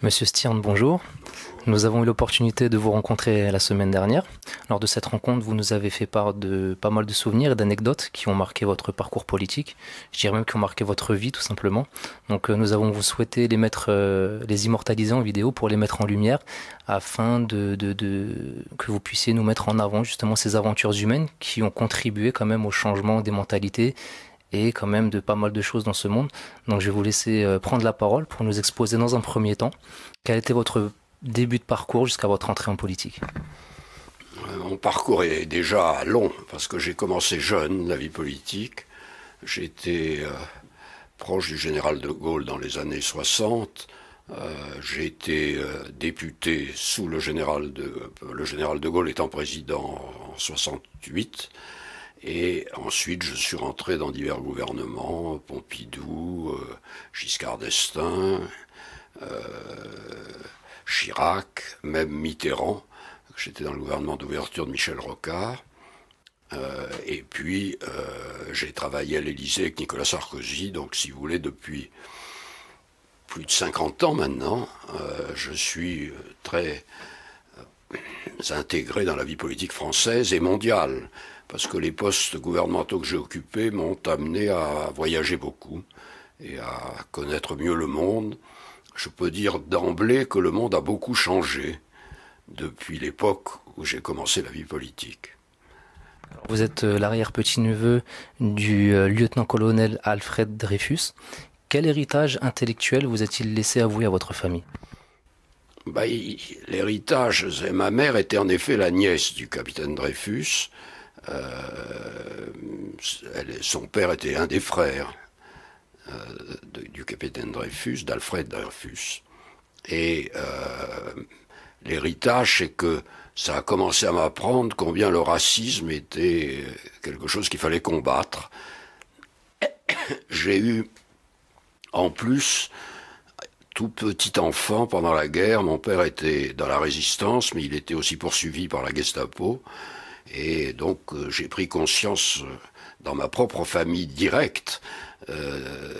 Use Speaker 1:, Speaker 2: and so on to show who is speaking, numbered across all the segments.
Speaker 1: Monsieur Stirn, bonjour. Nous avons eu l'opportunité de vous rencontrer la semaine dernière. Lors de cette rencontre, vous nous avez fait part de pas mal de souvenirs et d'anecdotes qui ont marqué votre parcours politique. Je dirais même qui ont marqué votre vie, tout simplement. Donc, euh, nous avons vous souhaité les mettre, euh, les immortaliser en vidéo pour les mettre en lumière afin que vous puissiez nous mettre en avant justement ces aventures humaines qui ont contribué quand même au changement des mentalités et quand même de pas mal de choses dans ce monde. Donc je vais vous laisser euh, prendre la parole pour nous exposer dans un premier temps quel était votre début de parcours jusqu'à votre entrée en politique.
Speaker 2: Euh, mon parcours est déjà long parce que j'ai commencé jeune la vie politique. J'étais euh, proche du général de Gaulle dans les années 60. j'ai été député sous le général de le général de Gaulle étant président en 68. Et ensuite, je suis rentré dans divers gouvernements, Pompidou, euh, Giscard d'Estaing, euh, Chirac, même Mitterrand. J'étais dans le gouvernement d'ouverture de Michel Rocard. Euh, et puis, j'ai travaillé à l'Élysée avec Nicolas Sarkozy. Donc, si vous voulez, depuis plus de 50 ans maintenant, je suis très Intégré dans la vie politique française et mondiale, parce que les postes gouvernementaux que j'ai occupés m'ont amené à voyager beaucoup et à connaître mieux le monde. Je peux dire d'emblée que le monde a beaucoup changé depuis l'époque où j'ai commencé la vie politique.
Speaker 1: Vous êtes euh, l'arrière-petit-neveu du euh, lieutenant-colonel Alfred Dreyfus. Quel héritage intellectuel vous a-t-il laissé avouer à votre famille
Speaker 2: bah, L'héritage, ma mère était en effet la nièce du capitaine Dreyfus. Euh, son père était un des frères euh, du capitaine Dreyfus, d'Alfred Dreyfus. Et euh, l'héritage, c'est que ça a commencé à m'apprendre combien le racisme était quelque chose qu'il fallait combattre. J'ai eu en plus tout petit enfant pendant la guerre. Mon père était dans la résistance, mais il était aussi poursuivi par la Gestapo. Et donc euh, j'ai pris conscience euh, dans ma propre famille directe euh,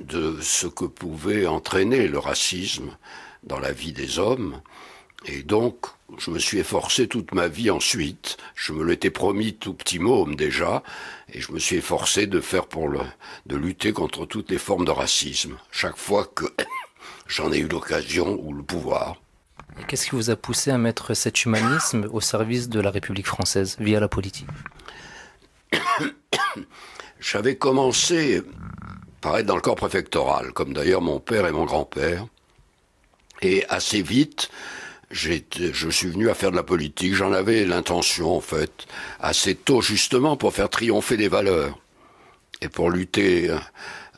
Speaker 2: de ce que pouvait entraîner le racisme dans la vie des hommes. Et donc, je me suis efforcé toute ma vie ensuite. Je me l'étais promis tout petit môme déjà, et je me suis efforcé de faire pour le, de lutter contre toutes les formes de racisme. Chaque fois que J'en ai eu l'occasion ou le pouvoir.
Speaker 1: Qu'est-ce qui vous a poussé à mettre cet humanisme au service de la République française via la politique
Speaker 2: J'avais commencé par être dans le corps préfectoral, comme d'ailleurs mon père et mon grand-père. Et assez vite, je suis venu à faire de la politique. J'en avais l'intention, en fait, assez tôt, justement, pour faire triompher des valeurs et pour lutter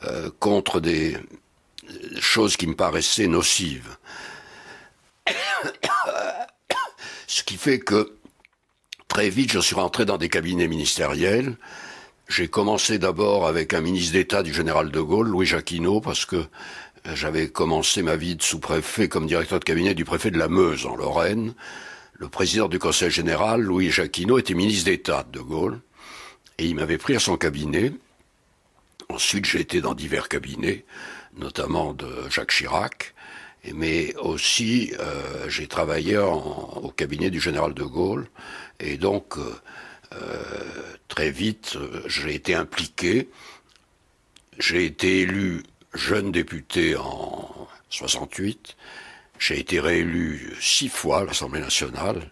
Speaker 2: euh, contre des, chose qui me paraissait nocive. Ce qui fait que très vite, je suis rentré dans des cabinets ministériels. J'ai commencé d'abord avec un ministre d'État du général de Gaulle, Louis Jacquineau, parce que euh, j'avais commencé ma vie de sous-préfet comme directeur de cabinet du préfet de la Meuse en Lorraine. Le président du Conseil général, Louis Jacquineau, était ministre d'État de Gaulle, et il m'avait pris à son cabinet. Ensuite, j'ai été dans divers cabinets, notamment de Jacques Chirac, mais aussi euh, j'ai travaillé au cabinet du général de Gaulle, et donc euh, euh, très vite j'ai été impliqué. J'ai été élu jeune député en 68, j'ai été réélu six fois à l'Assemblée nationale,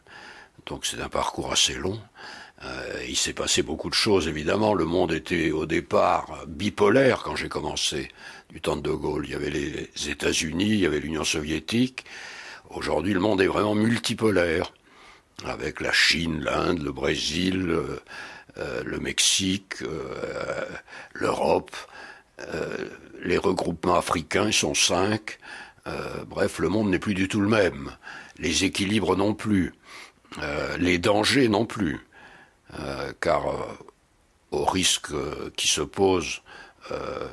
Speaker 2: donc c'est un parcours assez long. Euh, il s'est passé beaucoup de choses, évidemment. Le monde était au départ bipolaire quand j'ai commencé, du temps de De Gaulle. Il y avait les États-Unis, il y avait l'Union soviétique. Aujourd'hui, le monde est vraiment multipolaire, avec la Chine, l'Inde, le Brésil, euh, euh, le Mexique, l'Europe. les regroupements africains sont cinq. bref, le monde n'est plus du tout le même. Les équilibres non plus. les dangers non plus. Euh, car euh, au risque euh, qui se pose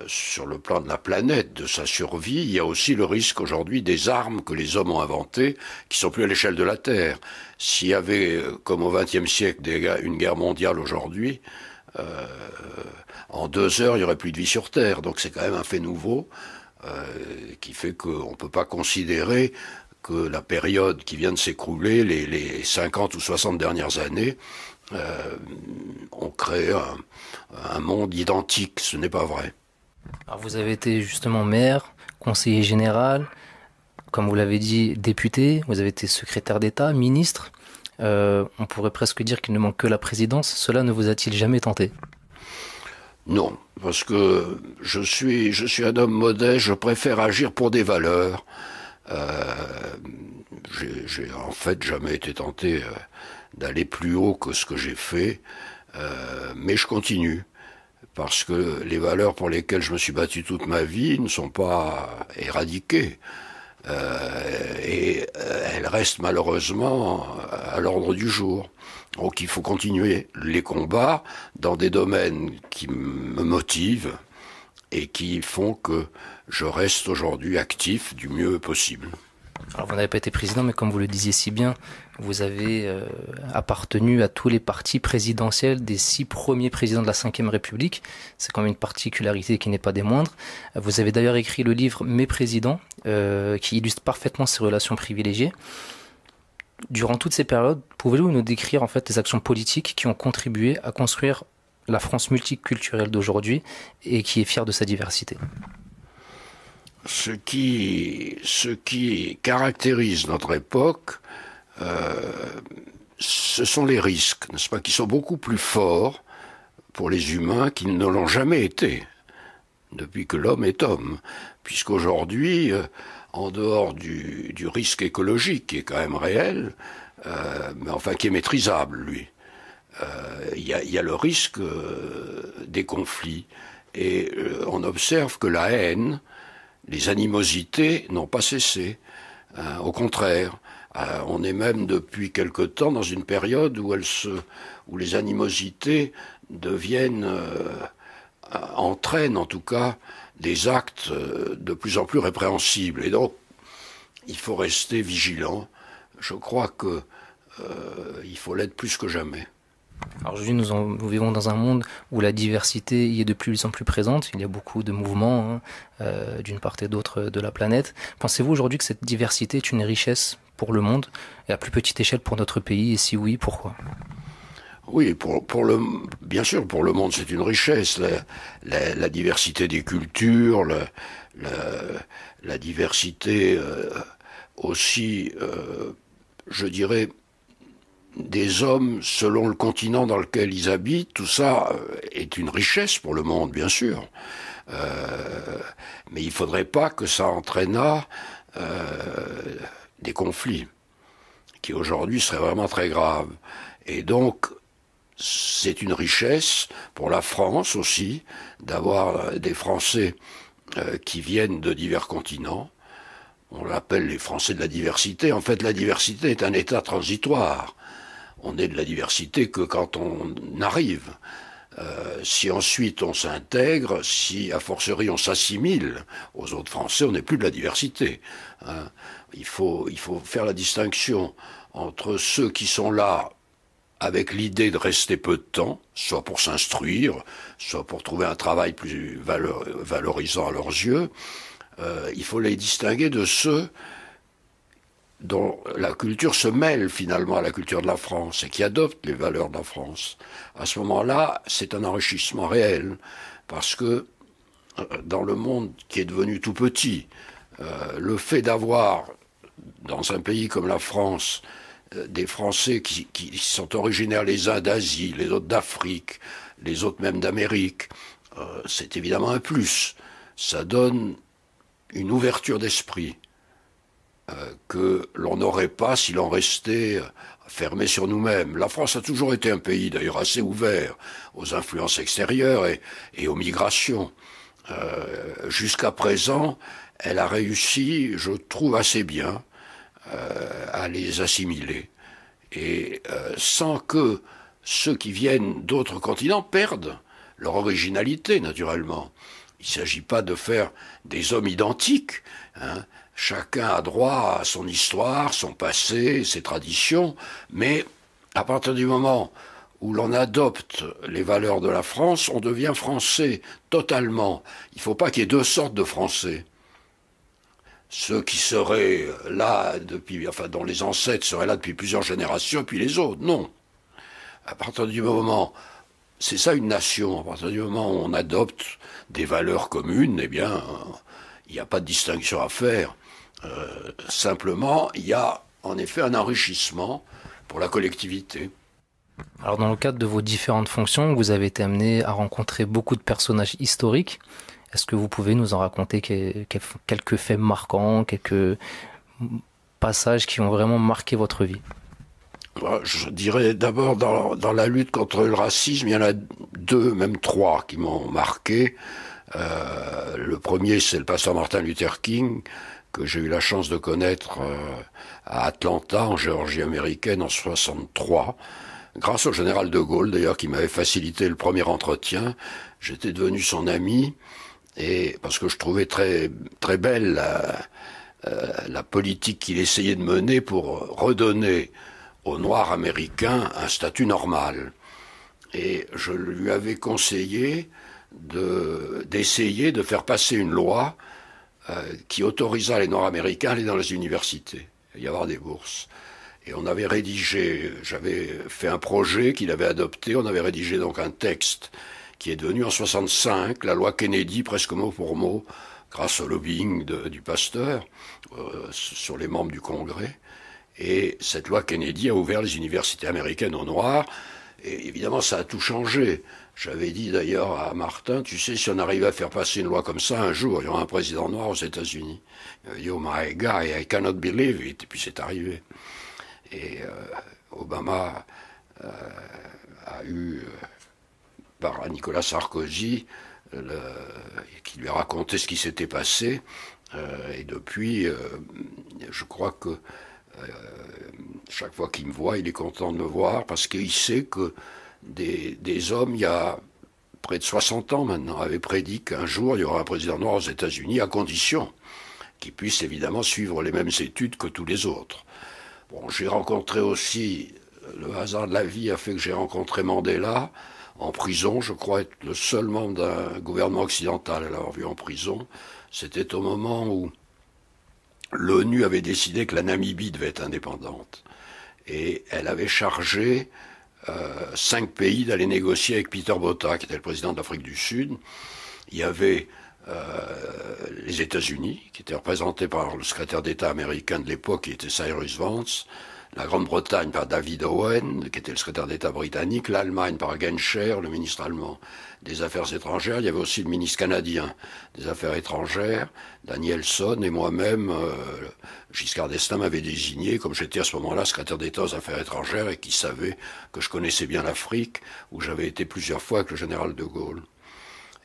Speaker 2: sur le plan de la planète, de sa survie, il y a aussi le risque aujourd'hui des armes que les hommes ont inventées, qui sont plus à l'échelle de la Terre. S'il y avait, comme au XXe siècle, une guerre mondiale aujourd'hui, en deux heures, il n'y aurait plus de vie sur Terre. Donc c'est quand même un fait nouveau qui fait qu'on ne peut pas considérer que la période qui vient de s'écrouler, les, les 50 ou 60 dernières années, euh, on crée un, monde identique. Ce n'est pas vrai.
Speaker 1: vous avez été justement maire, conseiller général, comme vous l'avez dit, député, vous avez été secrétaire d'État, ministre. Euh, on pourrait presque dire qu'il ne manque que la présidence. Cela ne vous a-t-il jamais tenté
Speaker 2: Non, parce que je suis, je suis un homme modeste, je préfère agir pour des valeurs. Euh, j'ai en fait jamais été tenté d'aller plus haut que ce que j'ai fait, euh, mais je continue parce que les valeurs pour lesquelles je me suis battu toute ma vie ne sont pas éradiquées. Euh, et euh, elles restent malheureusement à l'ordre du jour. Donc il faut continuer les combats dans des domaines qui me motivent et qui font que je reste aujourd'hui actif du mieux possible.
Speaker 1: Alors vous n'avez pas été président, mais comme vous le disiez si bien, vous avez euh, appartenu à tous les partis présidentiels des six premiers présidents de la Ve République. C'est quand même une particularité qui n'est pas des moindres. Vous avez d'ailleurs écrit le livre Mes présidents, euh, qui illustre parfaitement ces relations privilégiées. Durant toutes ces périodes, pouvez-vous nous décrire en fait les actions politiques qui ont contribué à construire la France multiculturelle d'aujourd'hui et qui est fière de sa diversité
Speaker 2: ce qui caractérise notre époque, euh, ce sont les risques, n'est-ce pas, qui sont beaucoup plus forts pour les humains qu'ils ne l'ont jamais été depuis que l'homme est homme, puisqu'aujourd'hui, euh, en dehors du, risque écologique qui est quand même réel, euh, mais enfin qui est maîtrisable, lui, il y, a le risque des conflits. Et on observe que la haine, les animosités n'ont pas cessé. au contraire, euh, on est même depuis quelque temps dans une période où, où les animosités deviennent, euh, entraînent en tout cas des actes euh, de plus en plus répréhensibles. Et donc, il faut rester vigilant. Je crois que il faut l'être plus que jamais.
Speaker 1: Alors aujourd'hui, nous, nous, vivons dans un monde où la diversité y est de plus en plus présente. Il y a beaucoup de mouvements hein, d'une part et d'autre de la planète. Pensez-vous aujourd'hui que cette diversité est une richesse pour le monde et à plus petite échelle pour notre pays Et si oui, pourquoi
Speaker 2: oui, pour, pour le, bien sûr, pour le monde, c'est une richesse. La, diversité des cultures, la, diversité euh, aussi, euh, je dirais, des hommes selon le continent dans lequel ils habitent, tout ça euh, est une richesse pour le monde, bien sûr. mais il ne faudrait pas que ça entraînât des conflits, qui aujourd'hui seraient vraiment très graves. Et donc, c'est une richesse pour la France aussi d'avoir euh, des Français euh, qui viennent de divers continents. On l'appelle les Français de la diversité. En fait, la diversité est un état transitoire. On est de la diversité que quand on arrive. Euh, si ensuite on s'intègre, si à forcerie on s'assimile aux autres Français, on n'est plus de la diversité. Hein. Il, faut, il faut faire la distinction entre ceux qui sont là avec l'idée de rester peu de temps, soit pour s'instruire, soit pour trouver un travail plus valorisant à leurs yeux, euh, il faut les distinguer de ceux dont la culture se mêle finalement à la culture de la France et qui adopte les valeurs de la France. À ce moment-là, c'est un enrichissement réel parce que euh, dans le monde qui est devenu tout petit, euh, le fait d'avoir dans un pays comme la France euh, des Français qui, sont originaires les uns d'Asie, les autres d'Afrique, les autres même d'Amérique, c'est évidemment un plus. Ça donne une ouverture d'esprit euh, que l'on n'aurait pas s'il en restait euh, fermé sur nous-mêmes. La France a toujours été un pays d'ailleurs assez ouvert aux influences extérieures et, aux migrations. Euh, jusqu'à présent, elle a réussi, je trouve, assez bien à les assimiler, et sans que ceux qui viennent d'autres continents perdent leur originalité, naturellement. Il ne s'agit pas de faire des hommes identiques. Hein. Chacun a droit à son histoire, son passé, ses traditions, mais à partir du moment où l'on adopte les valeurs de la France, on devient français totalement. Il ne faut pas qu'il y ait deux sortes de français. Ceux qui seraient là depuis, enfin, dont les ancêtres seraient là depuis plusieurs générations, puis les autres. Non. À partir du moment, c'est ça une nation. À partir du moment où on adopte des valeurs communes, eh bien, il n'y a pas de distinction à faire. Euh, simplement, il y a en effet un enrichissement pour la collectivité.
Speaker 1: Alors dans le cadre de vos différentes fonctions, vous avez été amené à rencontrer beaucoup de personnages historiques. Est-ce que vous pouvez nous en raconter quelques faits marquants, quelques passages qui ont vraiment marqué votre vie
Speaker 2: bah, Je dirais d'abord dans, la lutte contre le racisme, il y en a deux, même trois qui m'ont marqué. Euh, le premier, c'est le pasteur Martin Luther King, que j'ai eu la chance de connaître euh, à Atlanta, en Géorgie américaine, en 63. Grâce au général de Gaulle, d'ailleurs, qui m'avait facilité le premier entretien, j'étais devenu son ami, et parce que je trouvais très, très belle la, euh, politique qu'il essayait de mener pour redonner aux Noirs américains un statut normal. Et je lui avais conseillé d'essayer de faire passer une loi euh, qui autorisa les Nord-Américains à aller dans les universités, à y avoir des bourses. Et on avait rédigé, j'avais fait un projet qu'il avait adopté, on avait rédigé donc un texte qui est devenu en 65 la loi Kennedy presque mot pour mot, grâce au lobbying du pasteur euh, sur les membres du Congrès. Et cette loi Kennedy a ouvert les universités américaines aux Noirs. Et évidemment, ça a tout changé. J'avais dit d'ailleurs à Martin, tu sais, si on arrivait à faire passer une loi comme ça, un jour, il y aura un président noir aux États-Unis. yo oh my guy, I cannot believe it. Et puis c'est arrivé. Et euh, Obama euh, a eu, euh, par Nicolas Sarkozy, qui lui a raconté ce qui s'était passé. et depuis, je crois que chaque fois qu'il me voit, il est content de me voir parce qu'il sait que des, hommes, il y a près de 60 ans maintenant, avaient prédit qu'un jour il y aura un président noir aux États-Unis, à condition qu'il puisse évidemment suivre les mêmes études que tous les autres. Bon, j'ai rencontré aussi, le hasard de la vie a fait que j'ai rencontré Mandela en prison, je crois être le seul membre d'un gouvernement occidental à l'avoir vu en prison. C'était au moment où l'ONU avait décidé que la Namibie devait être indépendante. Et elle avait chargé euh, cinq pays d'aller négocier avec Peter Botta, qui était le président de l'Afrique du Sud. Il y avait euh, les États-Unis, qui étaient représentés par le secrétaire d'État américain de l'époque, qui était Cyrus Vance la Grande-Bretagne par David Owen, qui était le secrétaire d'État britannique, l'Allemagne par Genscher, le ministre allemand des Affaires étrangères, il y avait aussi le ministre canadien des Affaires étrangères, Danielson, et moi-même, euh, Giscard d'Estaing m'avait désigné, comme j'étais à ce moment-là secrétaire d'État aux Affaires étrangères, et qui savait que je connaissais bien l'Afrique, où j'avais été plusieurs fois avec le général de Gaulle.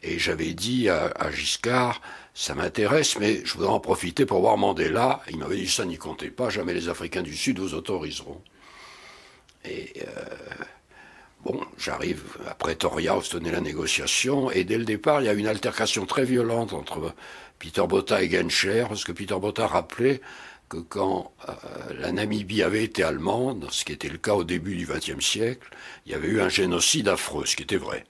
Speaker 2: Et j'avais dit à, Giscard, ça m'intéresse, mais je voudrais en profiter pour voir Mandela. Il m'avait dit, ça n'y comptait pas, jamais les Africains du Sud vous autoriseront. Et euh, bon, j'arrive à Pretoria où se tenait la négociation, et dès le départ, il y a une altercation très violente entre Peter Botta et Genscher, parce que Peter Botta rappelait que quand euh, la Namibie avait été allemande, ce qui était le cas au début du XXe siècle, il y avait eu un génocide affreux, ce qui était vrai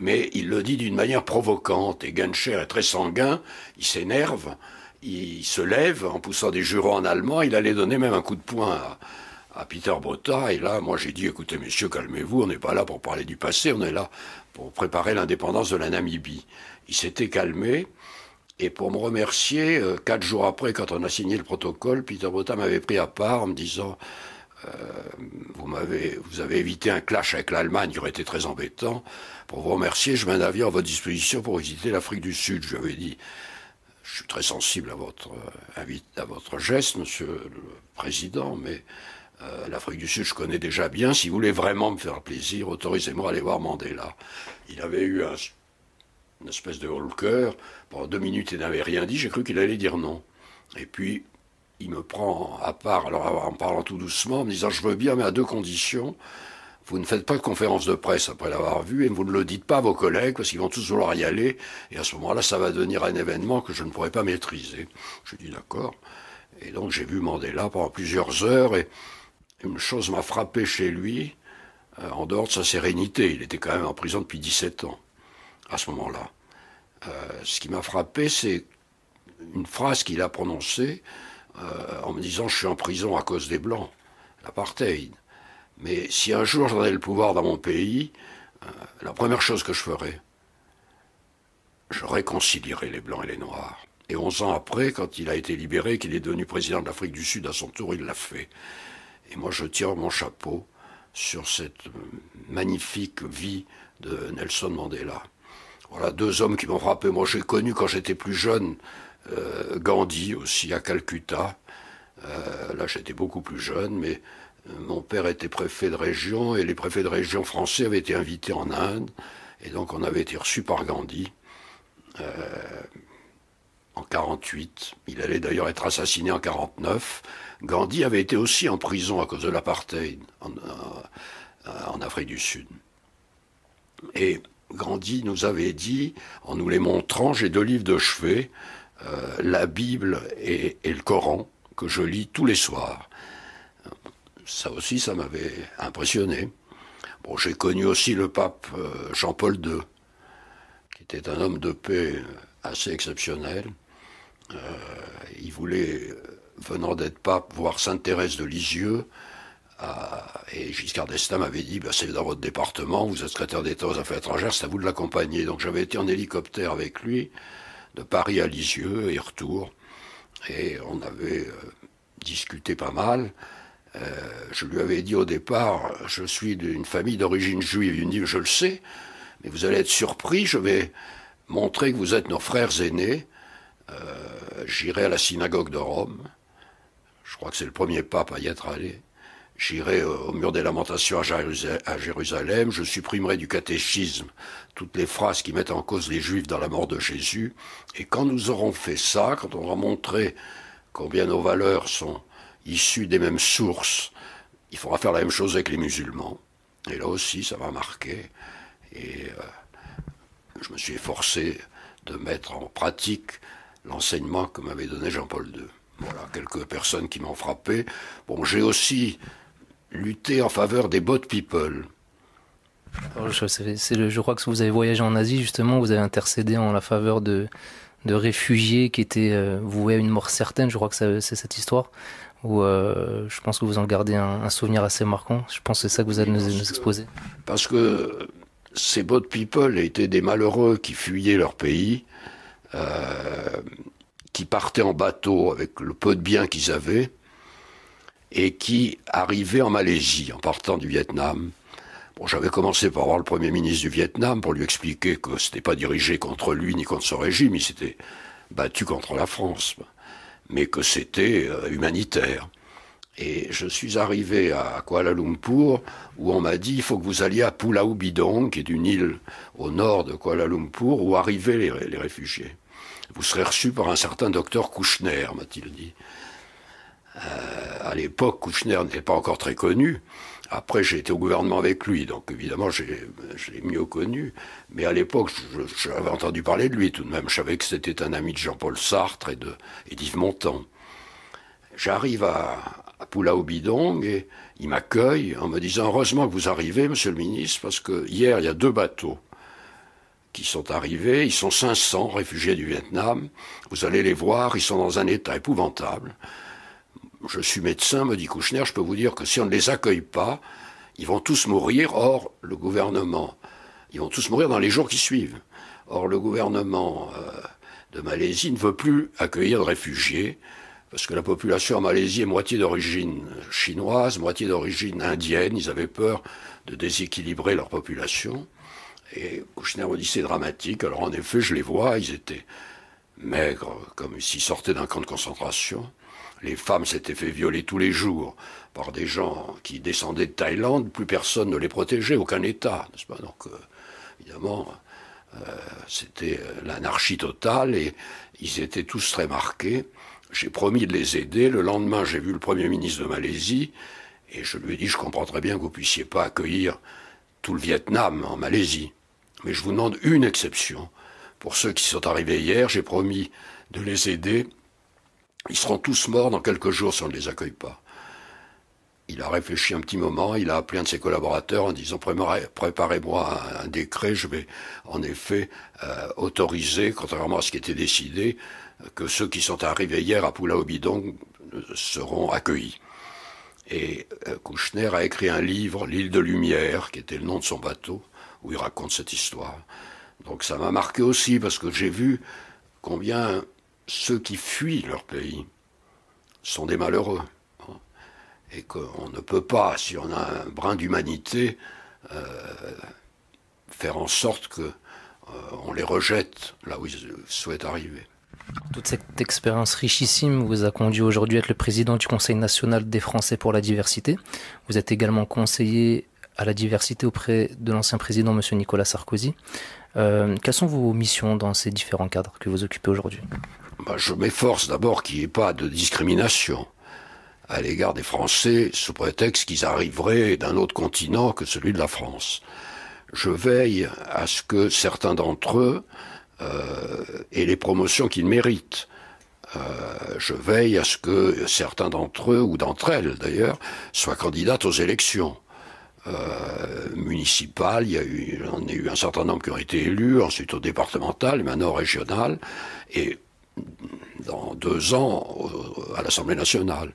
Speaker 2: mais il le dit d'une manière provocante, et Genscher est très sanguin, il s'énerve, il se lève en poussant des jurons en allemand, il allait donner même un coup de poing à, Peter Botta, et là, moi j'ai dit, écoutez messieurs, calmez-vous, on n'est pas là pour parler du passé, on est là pour préparer l'indépendance de la Namibie. Il s'était calmé, et pour me remercier, euh, quatre jours après, quand on a signé le protocole, Peter Botta m'avait pris à part en me disant, euh, vous, m'avez, vous avez évité un clash avec l'Allemagne qui aurait été très embêtant. Pour vous remercier, je mets un à votre disposition pour visiter l'Afrique du Sud. Je lui avais dit, je suis très sensible à votre, euh, à votre geste, monsieur le président, mais euh, l'Afrique du Sud, je connais déjà bien. Si vous voulez vraiment me faire plaisir, autorisez-moi à aller voir Mandela. Il avait eu une espèce de haut le cœur. Pendant deux minutes, il n'avait rien dit. J'ai cru qu'il allait dire non. Et puis, il me prend à part, alors en parlant tout doucement, en me disant Je veux bien, mais à deux conditions. Vous ne faites pas de conférence de presse après l'avoir vu et vous ne le dites pas à vos collègues parce qu'ils vont tous vouloir y aller. Et à ce moment-là, ça va devenir un événement que je ne pourrai pas maîtriser. Je dis « d'accord. Et donc j'ai vu Mandela pendant plusieurs heures et une chose m'a frappé chez lui, euh, en dehors de sa sérénité. Il était quand même en prison depuis 17 ans à ce moment-là. Euh, ce qui m'a frappé, c'est une phrase qu'il a prononcée euh, en me disant je suis en prison à cause des Blancs, l'apartheid. Mais si un jour j'en ai le pouvoir dans mon pays, euh, la première chose que je ferais, je réconcilierais les Blancs et les Noirs. Et onze ans après, quand il a été libéré, qu'il est devenu président de l'Afrique du Sud à son tour, il l'a fait. Et moi, je tire mon chapeau sur cette magnifique vie de Nelson Mandela. Voilà deux hommes qui m'ont frappé. Moi, j'ai connu quand j'étais plus jeune euh, Gandhi aussi à Calcutta. Euh, là, j'étais beaucoup plus jeune, mais euh, mon père était préfet de région et les préfets de région français avaient été invités en Inde. Et donc, on avait été reçus par Gandhi en 48. Il allait d'ailleurs être assassiné en 49. Gandhi avait été aussi en prison à cause de l'apartheid en, en Afrique du Sud. Et Gandhi nous avait dit, en nous les montrant, j'ai deux livres de chevet, euh, la Bible et, le Coran que je lis tous les soirs. Ça aussi, ça m'avait impressionné. Bon, j'ai connu aussi le pape euh, Jean-Paul II, qui était un homme de paix assez exceptionnel. Euh, il voulait, venant d'être pape, voir Sainte Thérèse de Lisieux. Ah, et Giscard d'Estaing m'avait dit bah, c'est dans votre département, vous êtes secrétaire d'État aux affaires étrangères, c'est à vous de l'accompagner. Donc j'avais été en hélicoptère avec lui de Paris à Lisieux et retour. Et on avait euh, discuté pas mal. Euh, je lui avais dit au départ, je suis d'une famille d'origine juive. Il me dit, je le sais, mais vous allez être surpris, je vais montrer que vous êtes nos frères aînés. Euh, j'irai à la synagogue de Rome. Je crois que c'est le premier pape à y être allé. J'irai euh, au mur des lamentations à Jérusalem, je supprimerai du catéchisme toutes les phrases qui mettent en cause les juifs dans la mort de Jésus, et quand nous aurons fait ça, quand on aura montré combien nos valeurs sont issues des mêmes sources, il faudra faire la même chose avec les musulmans. Et là aussi, ça va marquer. Et euh, je me suis efforcé de mettre en pratique l'enseignement que m'avait donné Jean-Paul II. Voilà, quelques personnes qui m'ont frappé. Bon, j'ai aussi lutter en faveur des bot people.
Speaker 1: je, crois que vous avez voyagé en Asie, justement, vous avez intercédé en la faveur de, réfugiés qui étaient euh, voués à une mort certaine, je crois que c'est cette histoire, où euh, je pense que vous en gardez un, souvenir assez marquant. Je pense que c'est ça que vous allez nous, nous, exposer.
Speaker 2: parce que ces bot people étaient des malheureux qui fuyaient leur pays, euh, qui partaient en bateau avec le peu de biens qu'ils avaient, et qui arrivait en Malaisie en partant du Vietnam. Bon, j'avais commencé par voir le premier ministre du Vietnam pour lui expliquer que ce n'était pas dirigé contre lui ni contre son régime, il s'était battu contre la France, mais que c'était euh, humanitaire. Et je suis arrivé à Kuala Lumpur où on m'a dit il faut que vous alliez à Pulau Bidong, qui est une île au nord de Kuala Lumpur, où arrivaient les, réfugiés. Vous serez reçu par un certain docteur Kouchner, m'a-t-il dit. Euh, à l'époque, Kouchner n'était pas encore très connu. Après, j'ai été au gouvernement avec lui, donc évidemment, je l'ai mieux connu. Mais à l'époque, j'avais entendu parler de lui tout de même. Je savais que c'était un ami de Jean-Paul Sartre et d'Yves Montand. J'arrive à, à Bidong et il m'accueille en me disant Heureusement que vous arrivez, monsieur le ministre, parce que hier, il y a deux bateaux qui sont arrivés. Ils sont 500 réfugiés du Vietnam. Vous allez les voir, ils sont dans un état épouvantable je suis médecin, me dit Kouchner, je peux vous dire que si on ne les accueille pas, ils vont tous mourir. Or, le gouvernement, ils vont tous mourir dans les jours qui suivent. Or, le gouvernement euh, de Malaisie ne veut plus accueillir de réfugiés parce que la population en Malaisie est moitié d'origine chinoise, moitié d'origine indienne. Ils avaient peur de déséquilibrer leur population. Et Kouchner me dit c'est dramatique. Alors en effet, je les vois, ils étaient maigres, comme s'ils sortaient d'un camp de concentration. Les femmes s'étaient fait violer tous les jours par des gens qui descendaient de Thaïlande. Plus personne ne les protégeait, aucun État, n'est-ce pas Donc, euh, évidemment, euh, c'était euh, l'anarchie totale et ils étaient tous très marqués. J'ai promis de les aider. Le lendemain, j'ai vu le Premier ministre de Malaisie et je lui ai dit, je comprends très bien que vous puissiez pas accueillir tout le Vietnam en Malaisie. Mais je vous demande une exception. Pour ceux qui sont arrivés hier, j'ai promis de les aider ils seront tous morts dans quelques jours si on ne les accueille pas. Il a réfléchi un petit moment, il a appelé un de ses collaborateurs en disant Préparez-moi un, décret, je vais en effet euh, autoriser, contrairement à ce qui était décidé, que ceux qui sont arrivés hier à Poula au bidon euh, seront accueillis. Et euh, Kouchner a écrit un livre, L'île de lumière, qui était le nom de son bateau, où il raconte cette histoire. Donc ça m'a marqué aussi parce que j'ai vu combien ceux qui fuient leur pays sont des malheureux. et qu'on ne peut pas, si on a un brin d'humanité, euh, faire en sorte que euh, on les rejette là où ils souhaitent arriver.
Speaker 1: Toute cette expérience richissime vous a conduit aujourd'hui à être le président du Conseil national des Français pour la diversité. Vous êtes également conseiller à la diversité auprès de l'ancien président, M. Nicolas Sarkozy. Euh, quelles sont vos missions dans ces différents cadres que vous occupez aujourd'hui
Speaker 2: bah, je m'efforce d'abord qu'il n'y ait pas de discrimination à l'égard des Français sous prétexte qu'ils arriveraient d'un autre continent que celui de la France. Je veille à ce que certains d'entre eux euh, aient les promotions qu'ils méritent. Euh, je veille à ce que certains d'entre eux, ou d'entre elles d'ailleurs, soient candidates aux élections. Euh, municipales, il y a eu, on a eu un certain nombre qui ont été élus, ensuite au départemental, maintenant au régional, et dans deux ans euh, à l'Assemblée nationale.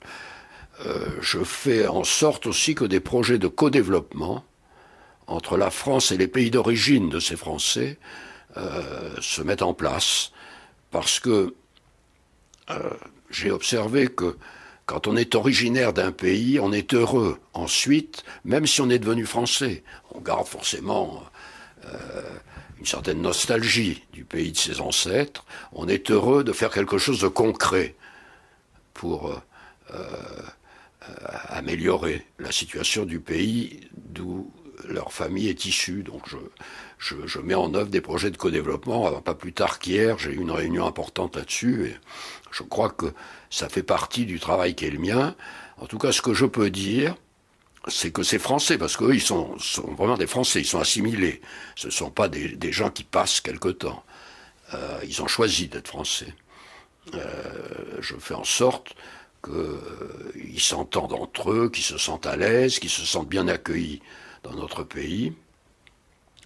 Speaker 2: Euh, je fais en sorte aussi que des projets de co-développement entre la France et les pays d'origine de ces Français euh, se mettent en place. Parce que j'ai observé que quand on est originaire d'un pays, on est heureux. Ensuite, même si on est devenu français, on garde forcément une certaine nostalgie du pays de ses ancêtres. On est heureux de faire quelque chose de concret pour euh, euh, améliorer la situation du pays d'où leur famille est issue. Donc je, mets en œuvre des projets de co-développement. pas plus tard qu'hier, j'ai eu une réunion importante là-dessus. Et je crois que ça fait partie du travail qui est le mien. En tout cas, ce que je peux dire, c'est que ces Français, parce qu'eux, ils sont, vraiment des Français, ils sont assimilés. Ce ne sont pas des, gens qui passent quelque temps. Euh, ils ont choisi d'être Français. Euh, je fais en sorte qu'ils euh, ils s'entendent entre eux, qu'ils se sentent à l'aise, qu'ils se sentent bien accueillis dans notre pays.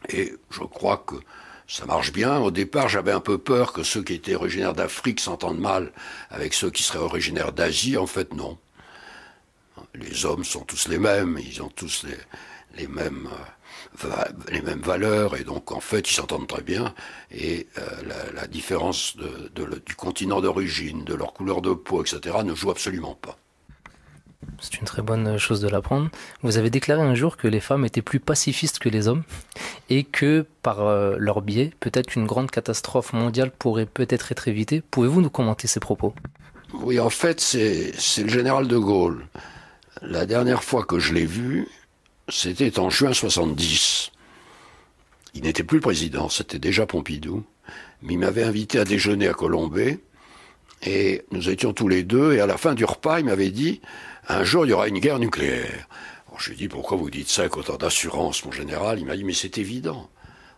Speaker 2: Et je crois que ça marche bien. Au départ, j'avais un peu peur que ceux qui étaient originaires d'Afrique s'entendent mal avec ceux qui seraient originaires d'Asie. En fait, non les hommes sont tous les mêmes, ils ont tous euh, les, mêmes valeurs et donc en fait ils s'entendent très bien et euh, la, différence du continent d'origine, de leur couleur de peau, etc. ne joue absolument pas.
Speaker 1: C'est une très bonne chose de l'apprendre. Vous avez déclaré un jour que les femmes étaient plus pacifistes que les hommes et que par euh, leur biais, peut-être une grande catastrophe mondiale pourrait peut-être être évitée. Pouvez-vous nous commenter ces propos
Speaker 2: Oui, en fait, c'est le général de Gaulle la dernière fois que je l'ai vu, c'était en juin 70. Il n'était plus le président, c'était déjà Pompidou, mais il m'avait invité à déjeuner à Colombay, et nous étions tous les deux, et à la fin du repas, il m'avait dit, un jour il y aura une guerre nucléaire. J'ai je lui ai dit, pourquoi vous dites ça avec autant d'assurance, mon général Il m'a dit, mais c'est évident.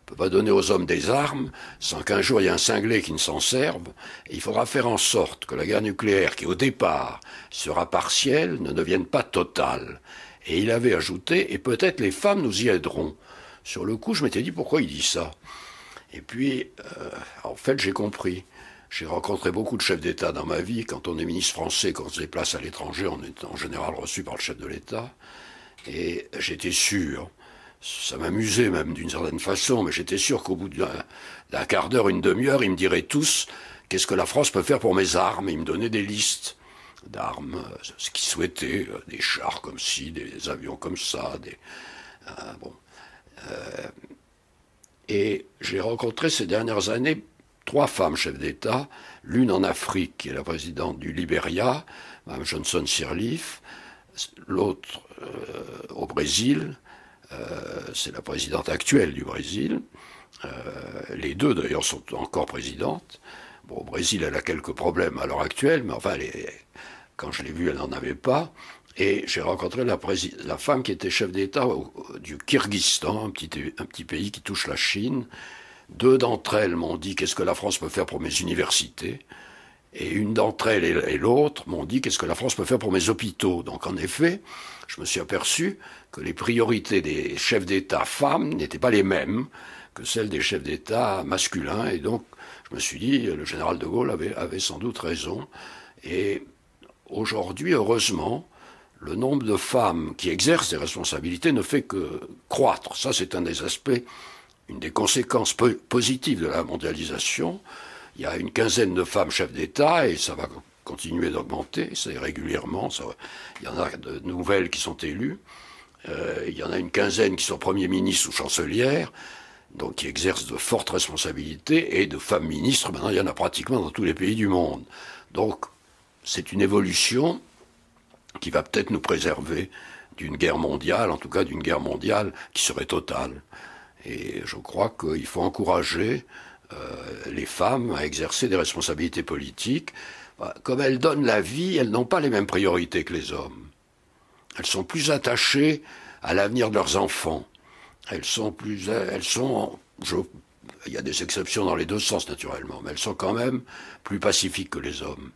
Speaker 2: On ne peut pas donner aux hommes des armes sans qu'un jour il y ait un cinglé qui ne s'en serve. il faudra faire en sorte que la guerre nucléaire, qui au départ sera partielle, ne devienne pas totale. Et il avait ajouté, et peut-être les femmes nous y aideront. Sur le coup, je m'étais dit pourquoi il dit ça. Et puis, euh, en fait, j'ai compris. J'ai rencontré beaucoup de chefs d'État dans ma vie. Quand on est ministre français, quand on se déplace à l'étranger, on est en général reçu par le chef de l'État. Et j'étais sûr ça m'amusait même d'une certaine façon, mais j'étais sûr qu'au bout d'un quart d'heure, une demi-heure, ils me diraient tous qu'est-ce que la France peut faire pour mes armes. Ils me donnaient des listes d'armes, euh, ce qu'ils souhaitaient, euh, des chars comme ci, des avions comme ça, des euh, et j'ai rencontré ces dernières années trois femmes chefs d'État, l'une en Afrique, qui est la présidente du Liberia, Mme Johnson Sirleaf, l'autre au Brésil, euh, c'est la présidente actuelle du Brésil. Euh, les deux d'ailleurs sont encore présidentes. Bon, au Brésil, elle a quelques problèmes à l'heure actuelle, mais enfin, quand je l'ai vue, elle n'en avait pas. Et j'ai rencontré la, femme qui était chef d'État du Kyrgyzstan, un petit, un petit pays qui touche la Chine. Deux d'entre elles m'ont dit qu'est-ce que la France peut faire pour mes universités. Et une d'entre elles et l'autre m'ont dit qu'est-ce que la France peut faire pour mes hôpitaux. Donc en effet, je me suis aperçu que les priorités des chefs d'État femmes n'étaient pas les mêmes que celles des chefs d'État masculins. Et donc, je me suis dit, le général de Gaulle avait, sans doute raison. Et aujourd'hui, heureusement, le nombre de femmes qui exercent des responsabilités ne fait que croître. Ça, c'est un des aspects, une des conséquences positives de la mondialisation. Il y a une quinzaine de femmes chefs d'État et ça va continuer d'augmenter, c'est régulièrement, il y en a de nouvelles qui sont élues, euh, il y en a une quinzaine qui sont premiers ministres ou chancelières, donc qui exercent de fortes responsabilités, et de femmes ministres, maintenant il y en a pratiquement dans tous les pays du monde. Donc c'est une évolution qui va peut-être nous préserver d'une guerre mondiale, en tout cas d'une guerre mondiale qui serait totale. Et je crois qu'il faut encourager euh, les femmes à exercer des responsabilités politiques. Bah, comme elles donnent la vie, elles n'ont pas les mêmes priorités que les hommes. Elles sont plus attachées à l'avenir de leurs enfants. Elles sont plus, euh, elles sont, il y a des exceptions dans les deux sens naturellement, mais elles sont quand même plus pacifiques que les hommes.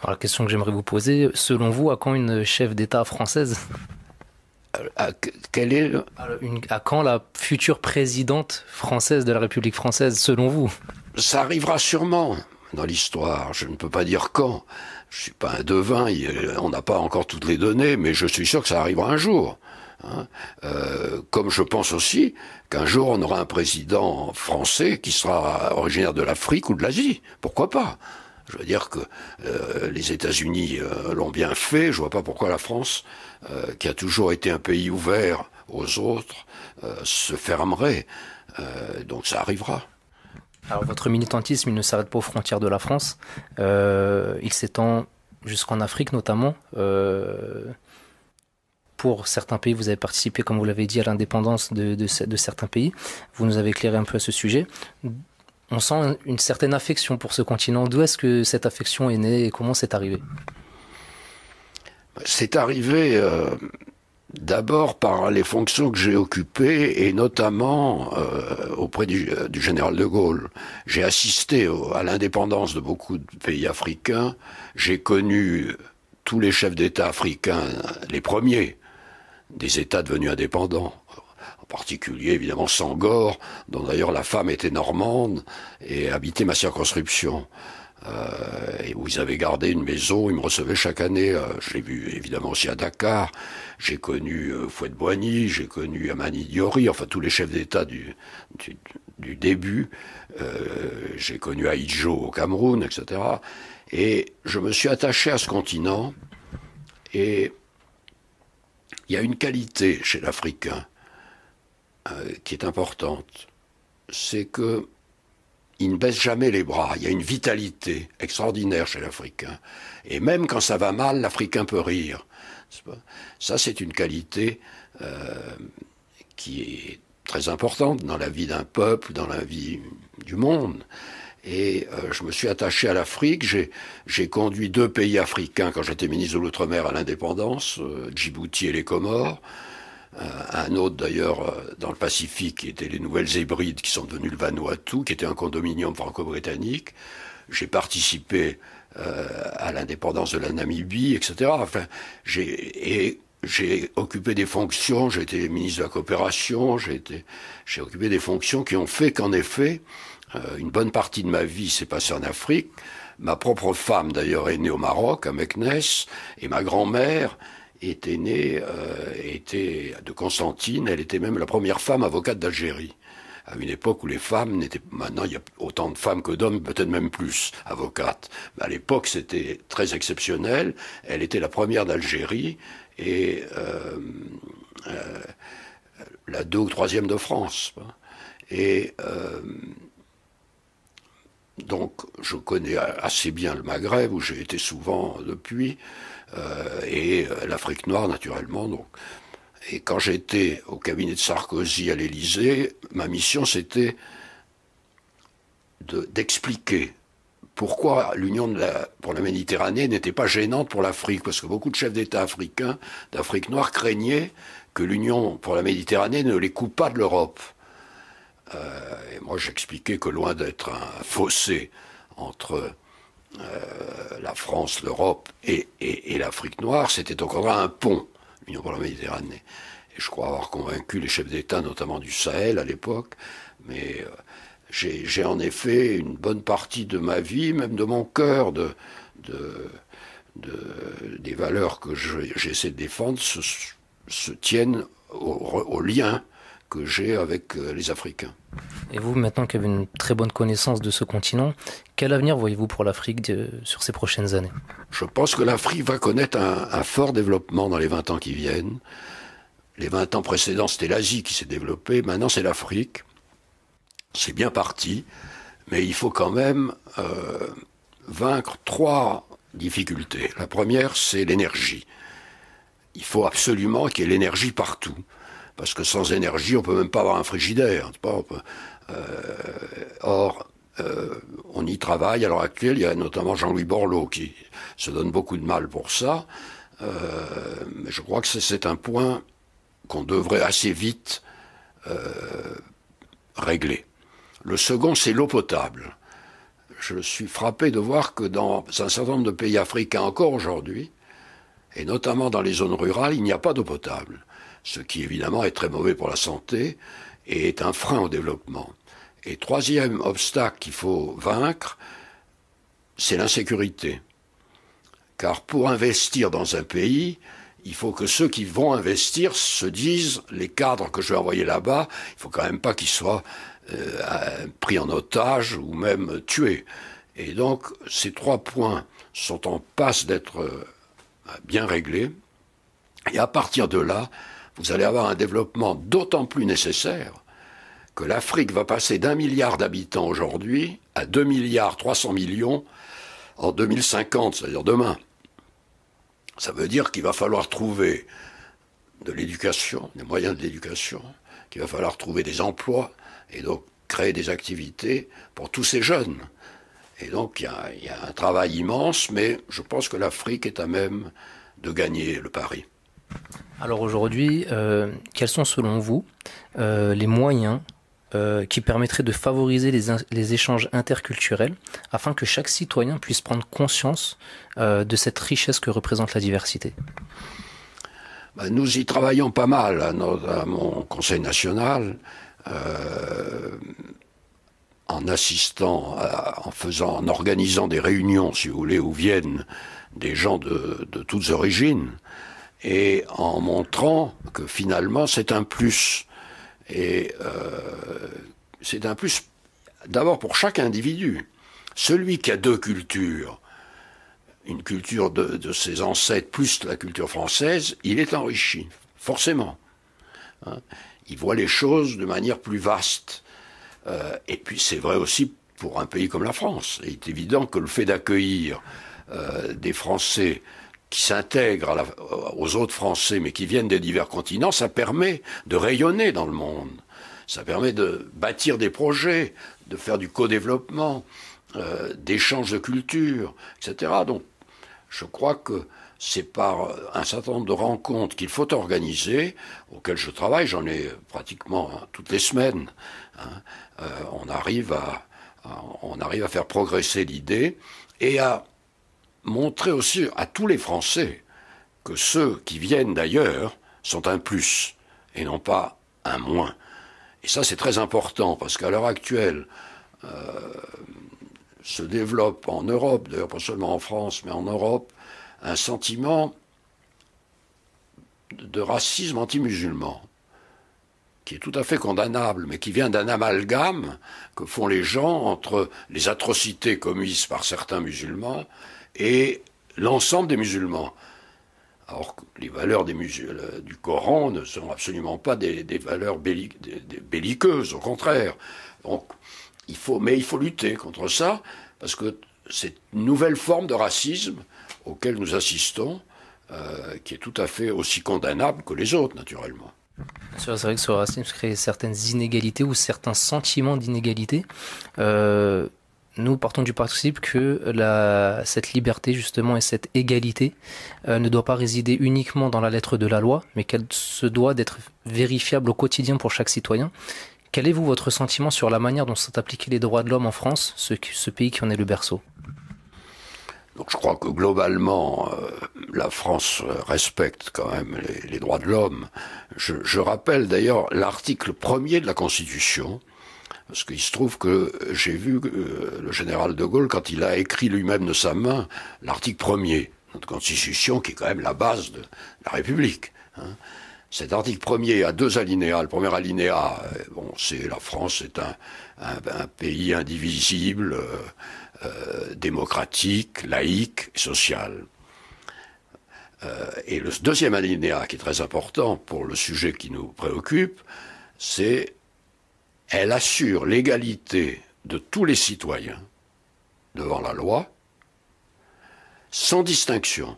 Speaker 1: Alors la question que j'aimerais vous poser, selon vous, à quand une chef d'État française euh, est à quand la future présidente française de la République française, selon vous
Speaker 2: Ça arrivera sûrement dans l'histoire. Je ne peux pas dire quand. Je suis pas un devin, on n'a pas encore toutes les données, mais je suis sûr que ça arrivera un jour. Hein. Euh, comme je pense aussi qu'un jour on aura un président français qui sera originaire de l'Afrique ou de l'Asie. Pourquoi pas Je veux dire que euh, les États-Unis euh, l'ont bien fait. Je vois pas pourquoi la France, qui a toujours été un pays ouvert aux autres, se fermerait. donc ça arrivera.
Speaker 1: Alors votre militantisme, ne s'arrête pas aux frontières de la France. Euh, il s'étend jusqu'en Afrique notamment. Euh, pour certains pays, vous avez participé, comme vous l'avez dit, à l'indépendance de, certains pays. Vous nous avez éclairé un peu à ce sujet. On sent une certaine affection pour ce continent. D'où est-ce que cette affection est née
Speaker 2: et comment c'est arrivé C'est arrivé. Euh, D'abord par les fonctions que j'ai occupées et notamment euh, auprès euh, du, général de Gaulle. J'ai assisté à l'indépendance de beaucoup de pays africains. J'ai connu euh, tous les chefs d'État africains, les premiers des États devenus indépendants. En particulier, évidemment, Sangor, dont d'ailleurs la femme était normande et habitait ma circonscription. Euh, et où ils avaient gardé une maison, ils me recevaient chaque année. Euh, je l'ai vu évidemment aussi à Dakar, j'ai connu euh, Fouet Boigny, j'ai connu Amani Diori, enfin tous les chefs d'État du, du, début. j'ai connu Aïdjo au Cameroun, etc. Et je me suis attaché à ce continent. Et il y a une qualité chez l'Africain qui est importante, c'est que il ne baisse jamais les bras. Il y a une vitalité extraordinaire chez l'Africain. Et même quand ça va mal, l'Africain peut rire. Ça, c'est une qualité euh, qui est très importante dans la vie d'un peuple, dans la vie du monde. Et euh, je me suis attaché à l'Afrique. J'ai conduit deux pays africains quand j'étais ministre de l'Outre-mer à l'indépendance, euh, Djibouti et les Comores un autre d'ailleurs euh, dans le Pacifique qui était les Nouvelles Hébrides qui sont devenues le Vanuatu, qui était un condominium franco-britannique. J'ai participé euh, à l'indépendance de la Namibie, etc. Enfin, j'ai et j'ai occupé des fonctions, j'ai été ministre de la coopération, j'ai occupé des fonctions qui ont fait qu'en effet euh, une bonne partie de ma vie s'est passée en Afrique. Ma propre femme d'ailleurs est née au Maroc, à Meknès, et ma grand-mère était née, euh, était de Constantine, elle était même la première femme avocate d'Algérie. À une époque où les femmes n'étaient, maintenant il y a autant de femmes que d'hommes, peut-être même plus, avocates. Mais à l'époque c'était très exceptionnel. Elle était la première d'Algérie et euh, euh la deux ou troisième de France. Hein. Et euh, donc je connais assez bien le Maghreb, où j'ai été souvent depuis, euh, et euh, l'Afrique noire naturellement. Et quand j'étais au cabinet de Sarkozy à l'Élysée, ma mission c'était d'expliquer pourquoi l'Union pour la Méditerranée n'était pas gênante pour l'Afrique, parce que beaucoup de chefs d'État africains, d'Afrique noire, craignaient que l'Union pour la Méditerranée ne les coupe pas de l'Europe. Euh, et moi, j'expliquais que loin d'être un fossé entre euh, la France, l'Europe et, l'Afrique noire, c'était encore un pont, l'Union pour la Méditerranée. Et je crois avoir convaincu les chefs d'État, notamment du Sahel à l'époque, mais euh, j'ai en effet une bonne partie de ma vie, même de mon cœur, de, des valeurs que j'essaie de défendre, se, tiennent au lien que j'ai avec euh, les Africains.
Speaker 1: Et vous, maintenant qu'avez avez une très bonne connaissance de ce continent, quel avenir voyez-vous pour l'Afrique sur ces prochaines
Speaker 2: années Je pense que l'Afrique va connaître un, fort développement dans les 20 ans qui viennent. Les 20 ans précédents, c'était l'Asie qui s'est développée, maintenant c'est l'Afrique. C'est bien parti, mais il faut quand même euh, vaincre trois difficultés. La première, c'est l'énergie. Il faut absolument qu'il y ait l'énergie partout parce que sans énergie, on peut même pas avoir un frigidaire. Euh, or, euh, on y travaille à l'heure actuelle. Il y a notamment Jean-Louis Borloo qui se donne beaucoup de mal pour ça. Euh, mais je crois que c'est un point qu'on devrait assez vite régler. Le second, c'est l'eau potable. Je suis frappé de voir que dans un certain nombre de pays africains encore aujourd'hui, et notamment dans les zones rurales, il n'y a pas d'eau potable ce qui évidemment est très mauvais pour la santé et est un frein au développement. Et troisième obstacle qu'il faut vaincre, c'est l'insécurité. Car pour investir dans un pays, il faut que ceux qui vont investir se disent les cadres que je vais envoyer là-bas, il faut quand même pas qu'ils soient euh, pris en otage ou même tués. Et donc ces trois points sont en passe d'être euh, bien réglés. Et à partir de là, vous allez avoir un développement d'autant plus nécessaire que l'Afrique va passer d'un milliard d'habitants aujourd'hui à 2 milliards 300 millions en 2050, c'est-à-dire demain. Ça veut dire qu'il va falloir trouver de l'éducation, des moyens de l'éducation, qu'il va falloir trouver des emplois et donc créer des activités pour tous ces jeunes. Et donc il y a un travail immense, mais je pense que l'Afrique est à même de gagner le pari.
Speaker 1: Alors aujourd'hui, euh, quels sont selon vous euh, les moyens euh, qui permettraient de favoriser les, échanges interculturels afin que chaque citoyen puisse prendre conscience de cette richesse
Speaker 2: que représente la diversité ben, Nous y travaillons pas mal hein, à, mon Conseil national en assistant, en faisant, en organisant des réunions, si vous voulez, où viennent des gens de toutes origines, et en montrant que finalement c'est un plus. Et euh, c'est un plus d'abord pour chaque individu. Celui qui a deux cultures, une culture de, ses ancêtres plus la culture française, il est enrichi, forcément. Hein? il voit les choses de manière plus vaste. Euh, et puis c'est vrai aussi pour un pays comme la France. Il est évident que le fait d'accueillir euh, des Français qui s'intègrent aux autres Français, mais qui viennent des divers continents, ça permet de rayonner dans le monde. Ça permet de bâtir des projets, de faire du co-développement, euh, d'échanges de culture, etc. Donc, je crois que c'est par euh, un certain nombre de rencontres qu'il faut organiser, auxquelles je travaille, j'en ai pratiquement hein, toutes les semaines. Hein, euh, on, arrive à, on arrive à faire progresser l'idée et à montrer aussi à tous les Français que ceux qui viennent d'ailleurs sont un plus et non pas un moins. Et ça, c'est très important parce qu'à l'heure actuelle, euh, se développe en Europe, d'ailleurs pas seulement en France, mais en Europe, un sentiment de racisme anti-musulman, qui est tout à fait condamnable, mais qui vient d'un amalgame que font les gens entre les atrocités commises par certains musulmans et l'ensemble des musulmans. Alors que les valeurs des du Coran ne sont absolument pas des, valeurs belliqueuses, au contraire. Donc, il faut, mais il faut lutter contre ça, parce que cette nouvelle forme de racisme auquel nous assistons, euh, qui est tout à fait aussi condamnable que les autres, naturellement.
Speaker 1: C'est vrai que ce racisme crée certaines inégalités ou certains sentiments d'inégalité. Euh, nous partons du principe que cette liberté justement et cette égalité euh, ne doit pas résider uniquement dans la lettre de la loi, mais qu'elle se doit d'être vérifiable au quotidien pour chaque citoyen. Quel est vous votre sentiment sur la manière dont sont appliqués les droits de l'homme en France, ce, pays qui en est le berceau
Speaker 2: Donc je crois que globalement, euh, la France respecte quand même les, droits de l'homme. Je, je rappelle d'ailleurs l'article premier de la Constitution parce qu'il se trouve que j'ai vu euh, le général de Gaulle, quand il a écrit lui-même de sa main l'article premier, notre constitution qui est quand même la base de la République. Hein. Cet article premier a deux alinéas. Le premier alinéa, euh, bon, c'est la France est un, pays indivisible, euh, démocratique, laïque, social. et le deuxième alinéa, qui est très important pour le sujet qui nous préoccupe, c'est elle assure l'égalité de tous les citoyens devant la loi, sans distinction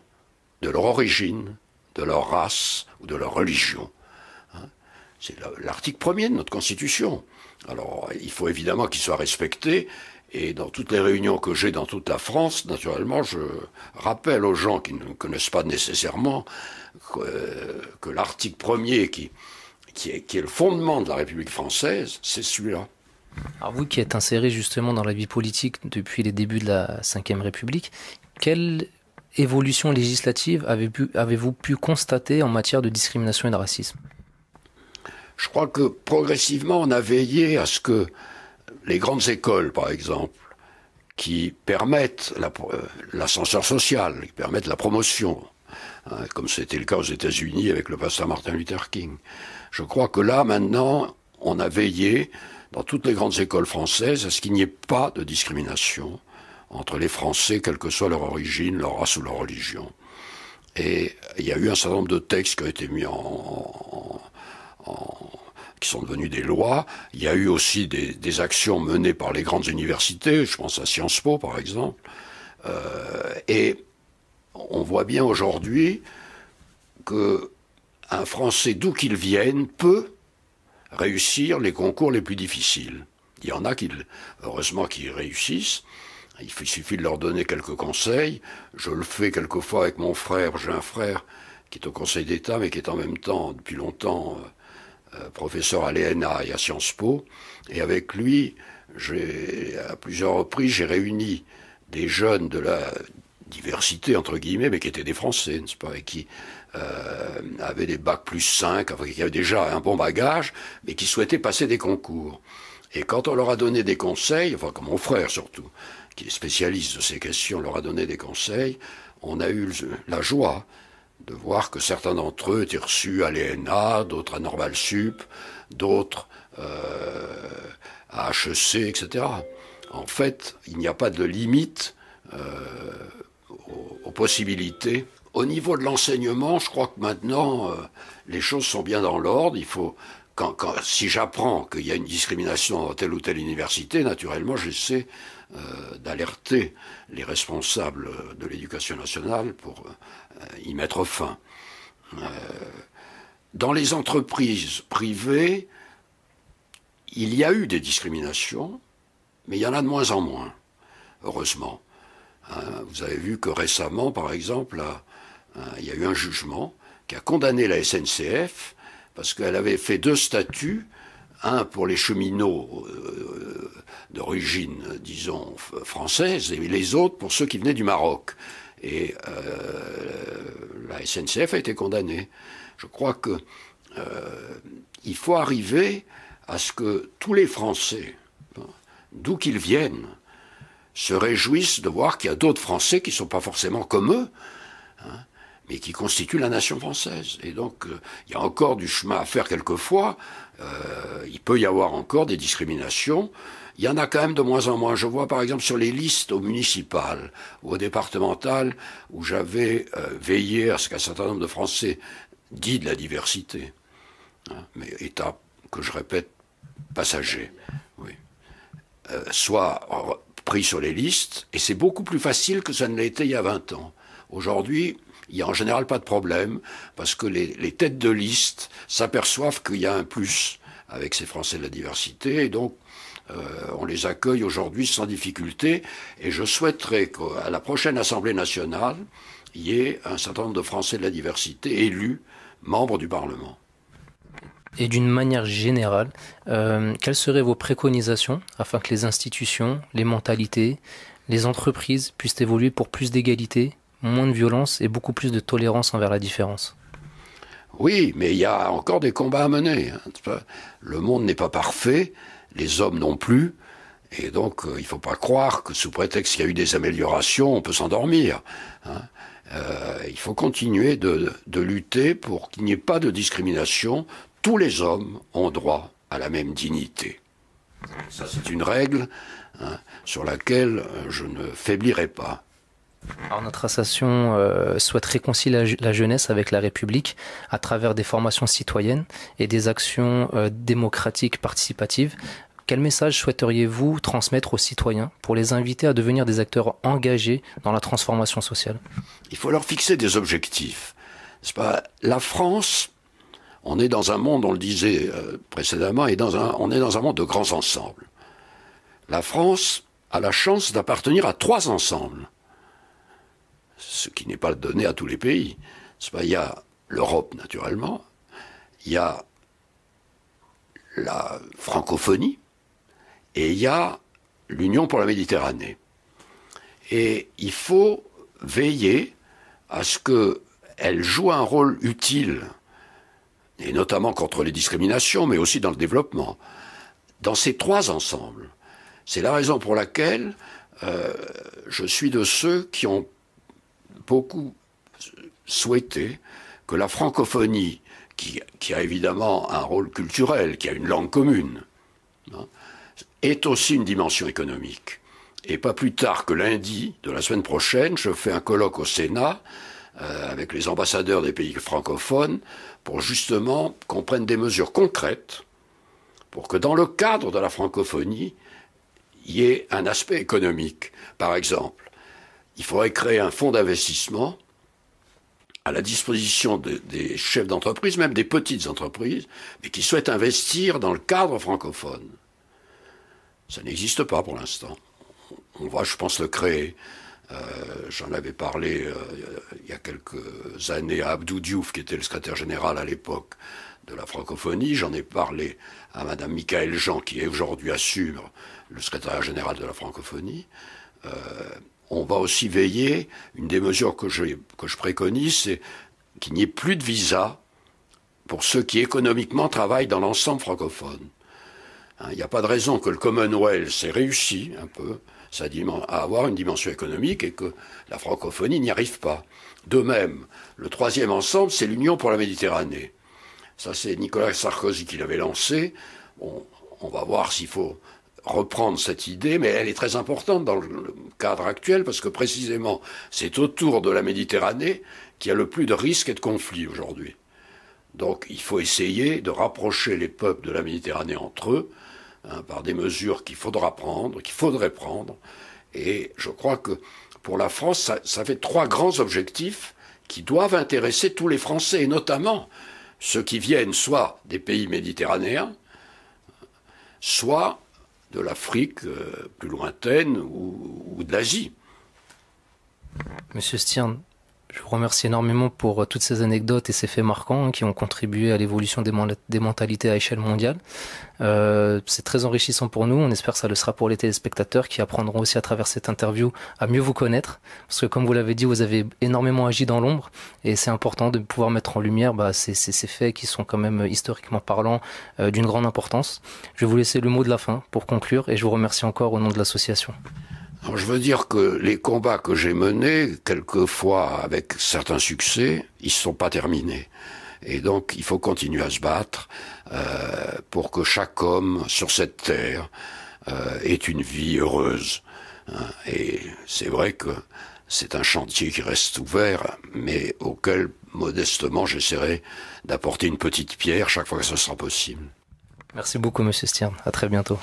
Speaker 2: de leur origine, de leur race ou de leur religion. Hein. C'est l'article premier de notre Constitution. Alors, il faut évidemment qu'il soit respecté. Et dans toutes les réunions que j'ai dans toute la France, naturellement, je rappelle aux gens qui ne connaissent pas nécessairement que, euh, que l'article premier qui, qui est, le fondement de la République française, c'est celui-là. Alors vous
Speaker 1: qui êtes inséré justement dans la vie politique depuis les débuts de la Ve République, quelle évolution législative avez-vous pu constater en matière de discrimination et de racisme
Speaker 2: Je crois que progressivement on a veillé à ce que les grandes écoles, par exemple, qui permettent euh, l'ascenseur social, qui permettent la promotion, hein, comme c'était le cas aux États-Unis avec le pasteur Martin Luther King, je crois que là, maintenant, on a veillé dans toutes les grandes écoles françaises à ce qu'il n'y ait pas de discrimination entre les Français, quelle que soit leur origine, leur race ou leur religion. Et il y a eu un certain nombre de textes qui ont été mis en, qui sont devenus des lois. Il y a eu aussi des, actions menées par les grandes universités, je pense à Sciences Po par exemple. Euh, et on voit bien aujourd'hui que un Français d'où qu'il vienne peut réussir les concours les plus difficiles. Il y en a qui, heureusement, qui réussissent. Il suffit de leur donner quelques conseils. Je le fais quelquefois avec mon frère. J'ai un frère qui est au Conseil d'État, mais qui est en même temps, depuis longtemps, euh, euh, professeur à l'ENA et à Sciences Po. Et avec lui, à plusieurs reprises, j'ai réuni des jeunes de la diversité, entre guillemets, mais qui étaient des Français, n'est-ce pas, qui euh, avaient des bacs plus 5, qui avaient déjà un bon bagage, mais qui souhaitaient passer des concours. Et quand on leur a donné des conseils, enfin comme mon frère surtout, qui est spécialiste de ces questions, leur a donné des conseils, on a eu la joie de voir que certains d'entre eux étaient reçus à l'ENA, d'autres à Normal Sup, d'autres euh, à HEC, etc. En fait, il n'y a pas de limite euh, aux possibilités au niveau de l'enseignement, je crois que maintenant, euh, les choses sont bien dans l'ordre. Il faut, si j'apprends qu'il y a une discrimination dans telle ou telle université, naturellement, j'essaie euh, d'alerter les responsables de l'éducation nationale pour euh, y mettre fin. dans les entreprises privées, il y a eu des discriminations, mais il y en a de moins en moins, heureusement. Hein, vous avez vu que récemment, par exemple, Hein, il y a eu un jugement qui a condamné la SNCF parce qu'elle avait fait deux statuts, un pour les cheminots euh, d'origine, disons, française, et les autres pour ceux qui venaient du Maroc. Et euh, la SNCF a été condamnée. Je crois qu'il euh, faut arriver à ce que tous les Français, hein, d'où qu'ils viennent, se réjouissent de voir qu'il y a d'autres Français qui ne sont pas forcément comme eux, mais qui constitue la nation française. Et donc, euh, il y a encore du chemin à faire quelquefois. Euh, il peut y avoir encore des discriminations. Il y en a quand même de moins en moins. Je vois par exemple sur les listes aux municipales ou aux départementales où j'avais euh, veillé à ce qu'un certain nombre de Français dit de la diversité. Hein, mais état que je répète passager, oui. soit pris sur les listes, et c'est beaucoup plus facile que ça ne l'était il y a 20 ans. Aujourd'hui, il n'y a en général pas de problème, parce que les, têtes de liste s'aperçoivent qu'il y a un plus avec ces Français de la diversité, et donc euh, on les accueille aujourd'hui sans difficulté, et je souhaiterais qu'à la prochaine Assemblée nationale, il y ait un certain nombre de Français de la diversité élus membres du Parlement.
Speaker 1: Et d'une manière générale, euh, quelles seraient vos préconisations afin que les institutions, les mentalités, les entreprises puissent évoluer pour plus d'égalité moins de violence et beaucoup plus de tolérance envers la différence.
Speaker 2: Oui, mais il y a encore des combats à mener. Hein, Le monde n'est pas parfait, les hommes non plus, et donc euh, il ne faut pas croire que sous prétexte qu'il y a eu des améliorations, on peut s'endormir. Hein. Euh, il faut continuer de, lutter pour qu'il n'y ait pas de discrimination. Tous les hommes ont droit à la même dignité. Ça, c'est une règle hein, sur laquelle euh, je ne faiblirai pas. Alors notre
Speaker 1: association euh, souhaite réconcilier la, jeunesse avec la République à travers des formations citoyennes et des actions euh, démocratiques participatives. Quel message souhaiteriez-vous transmettre aux citoyens pour les inviter à devenir des acteurs engagés dans la transformation sociale
Speaker 2: Il faut leur fixer des objectifs. Pas la France, on est dans un monde, on le disait euh, précédemment, et dans un, on est dans un monde de grands ensembles. La France a la chance d'appartenir à trois ensembles ce qui n'est pas donné à tous les pays. Il y a l'Europe, naturellement, il y a la francophonie, et il y a l'Union pour la Méditerranée. Et il faut veiller à ce qu'elle joue un rôle utile, et notamment contre les discriminations, mais aussi dans le développement, dans ces trois ensembles. C'est la raison pour laquelle euh, je suis de ceux qui ont beaucoup souhaité que la francophonie, qui, a évidemment un rôle culturel, qui a une langue commune, hein, ait est aussi une dimension économique. Et pas plus tard que lundi de la semaine prochaine, je fais un colloque au Sénat euh, avec les ambassadeurs des pays francophones pour justement qu'on prenne des mesures concrètes pour que dans le cadre de la francophonie, il y ait un aspect économique. Par exemple, il faudrait créer un fonds d'investissement à la disposition des chefs d'entreprise, même des petites entreprises, mais qui souhaitent investir dans le cadre francophone. Ça n'existe pas pour l'instant. On va, je pense, le créer. Euh, j'en avais parlé euh, il y a quelques années à Abdou Diouf, qui était le secrétaire général à l'époque de la francophonie. J'en ai parlé à Madame Michael Jean, qui est aujourd'hui assure le secrétaire général de la francophonie. Euh, on va aussi veiller, une des mesures que je, que je préconise, c'est qu'il n'y ait plus de visa pour ceux qui économiquement travaillent dans l'ensemble francophone. Hein, il n'y a pas de raison que le Commonwealth ait réussi un peu à avoir une dimension économique et que la francophonie n'y arrive pas. De même, le troisième ensemble, c'est l'Union pour la Méditerranée. Ça, c'est Nicolas Sarkozy qui l'avait lancé. on va voir s'il faut reprendre cette idée, mais elle est très importante dans le cadre actuel parce que précisément c'est autour de la Méditerranée qu'il y a le plus de risques et de conflits aujourd'hui. Donc il faut essayer de rapprocher les peuples de la Méditerranée entre eux hein, par des mesures qu'il faudra prendre, qu'il faudrait prendre. Et je crois que pour la France, ça fait trois grands objectifs qui doivent intéresser tous les Français, et notamment ceux qui viennent soit des pays méditerranéens, soit de l'Afrique euh, plus lointaine ou, de l'Asie.
Speaker 1: Monsieur Stiern. Je vous remercie énormément pour euh, toutes ces anecdotes et ces faits marquants hein, qui ont contribué à l'évolution des, mentalités à échelle mondiale. Euh, c'est très enrichissant pour nous. On espère que ça le sera pour les téléspectateurs qui apprendront aussi à travers cette interview à mieux vous connaître. Parce que comme vous l'avez dit, vous avez énormément agi dans l'ombre et c'est important de pouvoir mettre en lumière bah, ces, faits qui sont quand même euh, historiquement parlant d'une grande importance. Je vais vous laisser le mot de la fin pour conclure et je vous remercie encore au nom de l'association
Speaker 2: je veux dire que les combats que j'ai menés, quelquefois avec certains succès, ils ne sont pas terminés. Et donc, il faut continuer à se battre euh, pour que chaque homme sur cette terre euh, ait une vie heureuse. Euh, et c'est vrai que c'est un chantier qui reste ouvert, mais auquel, modestement, j'essaierai d'apporter une petite pierre chaque fois que ce sera possible.
Speaker 1: Merci beaucoup, Monsieur Stierne. À très bientôt.